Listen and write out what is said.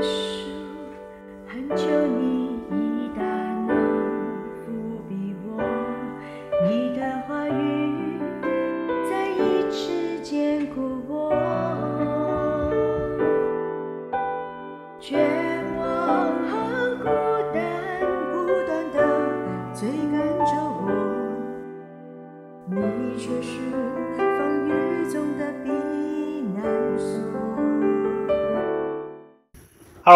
wish.